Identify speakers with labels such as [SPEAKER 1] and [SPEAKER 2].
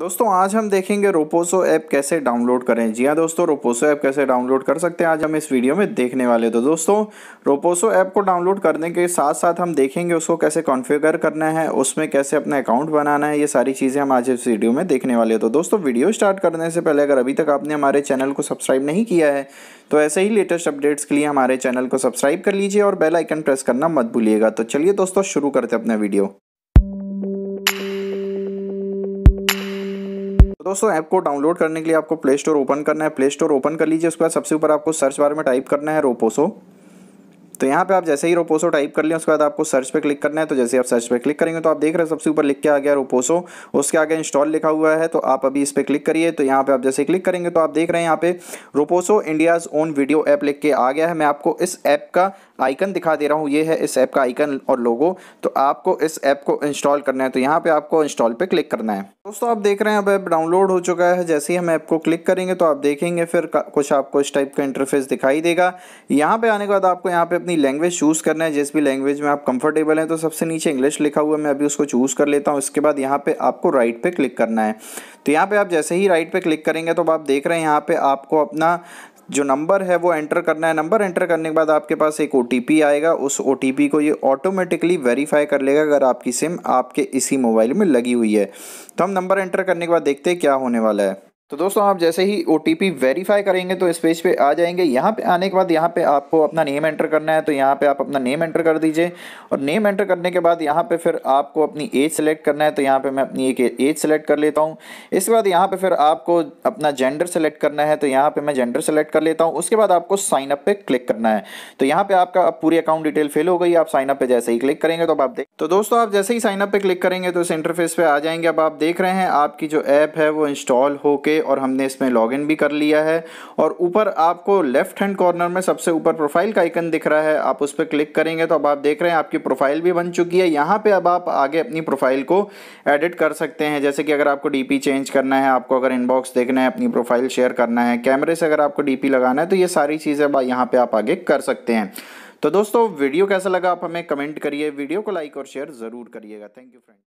[SPEAKER 1] दोस्तों आज हम देखेंगे रोपोसो ऐप कैसे डाउनलोड करें जी हाँ दोस्तों रोपोसो ऐप कैसे डाउनलोड कर सकते हैं आज हम इस वीडियो में देखने वाले तो दोस्तों रोपोसो ऐप को डाउनलोड करने के साथ साथ हम देखेंगे उसको कैसे कॉन्फ़िगर करना है उसमें कैसे अपना अकाउंट बनाना है ये सारी चीज़ें हम आज इस वीडियो में देखने वाले तो दोस्तों वीडियो स्टार्ट करने से पहले अगर अभी तक आपने हमारे चैनल को सब्सक्राइब नहीं किया है तो ऐसे ही लेटेस्ट अपडेट्स के लिए हमारे चैनल को सब्सक्राइब कर लीजिए और बेल आइकन प्रेस करना मत भूलिएगा तो चलिए दोस्तों शुरू करते अपना वीडियो तो दोस्तों ऐप को डाउनलोड करने के लिए आपको प्ले स्टोर ओपन करना है प्ले स्टोर ओपन कर लीजिए उसके बाद सबसे ऊपर आपको सर्च बार में टाइप करना है रोपोसो तो यहाँ पे आप जैसे ही रोपोसो टाइप कर लें उसके बाद आपको सर्च पे क्लिक करना है तो जैसे आप सर्च पे क्लिक करेंगे तो आप देख रहे हैं सबसे ऊपर लिख के आ गया रोपोसो उसके आगे इंस्टॉल लिखा हुआ है तो आप अभी इस पर क्लिक करिए तो यहाँ पे आप जैसे क्लिक करेंगे तो आप देख रहे हैं यहाँ पे Roposo India's own video app लिख के आ गया है मैं आपको इस ऐप का आइकन दिखा दे रहा हूँ ये है इस ऐप का आइकन और लोगो तो आपको इस ऐप को इंस्टॉल करना है तो यहाँ पे आपको इंस्टॉल पे क्लिक करना है दोस्तों आप देख रहे हैं अब ऐप डाउनलोड हो चुका है जैसे ही हम ऐप को क्लिक करेंगे तो आप देखेंगे फिर कुछ आपको इस टाइप का इंटरफेस दिखाई देगा यहाँ पे आने के बाद आपको यहाँ पे अपनी अपनी लैंग्वेज चूज़ करना है जिस भी लैंग्वेज में आप कंफर्टेबल हैं तो सबसे नीचे इंग्लिश लिखा हुआ है मैं अभी उसको चूज़ कर लेता हूँ इसके बाद यहाँ पे आपको राइट पे क्लिक करना है तो यहाँ पे आप जैसे ही राइट पे क्लिक करेंगे तो आप देख रहे हैं यहाँ पे आपको अपना जो नंबर है वो एंटर करना है नंबर एंटर करने के बाद आपके पास एक ओ आएगा उस ओ को ये ऑटोमेटिकली वेरीफाई कर लेगा अगर आपकी सिम आपके इसी मोबाइल में लगी हुई है तो हम नंबर एंटर करने के बाद देखते हैं क्या होने वाला है तो दोस्तों आप जैसे ही ओ टी वेरीफाई करेंगे तो इस पेज पे आ जाएंगे यहाँ पे आने के बाद यहाँ पे आपको अपना नेम एंटर करना है तो यहाँ पे आप अपना नेम एंटर कर दीजिए और नेम एंटर करने के बाद यहाँ पे फिर आपको अपनी एज सेलेक्ट करना है तो यहाँ पे मैं अपनी एक एज सेलेक्ट कर लेता हूँ इसके बाद यहाँ पे फिर आपको अपना जेंडर सेलेक्ट करना है तो यहाँ पर मैं जेंडर सेलेक्ट कर लेता हूँ उसके बाद आपको साइन अप पे क्लिक करना है तो यहाँ पर आपका अब पूरी अकाउंट डिटेल फिल हो गई आप साइन अप पे जैसे ही क्लिक करेंगे तो आप देख तो दोस्तों आप जैसे ही साइन अप पे क्लिक करेंगे तो इस इंटरफेस पे आ जाएंगे अब आप देख रहे हैं आपकी जो ऐप है वो इंस्टॉल होके और हमने इसमें लॉग भी कर लिया है और ऊपर आपको लेफ्ट हैंड कॉर्नर में सबसे ऊपर प्रोफाइल का आइकन दिख रहा है आप उस पर क्लिक करेंगे तो अब आप देख रहे हैं आपकी प्रोफाइल भी बन चुकी है यहाँ पे अब आप आगे अपनी प्रोफाइल को एडिट कर सकते हैं जैसे कि अगर आपको डीपी चेंज करना है आपको अगर इनबॉक्स देखना है अपनी प्रोफाइल शेयर करना है कैमरे से अगर आपको डीपी लगाना है तो ये सारी चीज़ें यहाँ पर आप आगे कर सकते हैं तो दोस्तों वीडियो कैसा लगा आप हमें कमेंट करिए वीडियो को लाइक और शेयर ज़रूर करिएगा थैंक यू फ्रेंड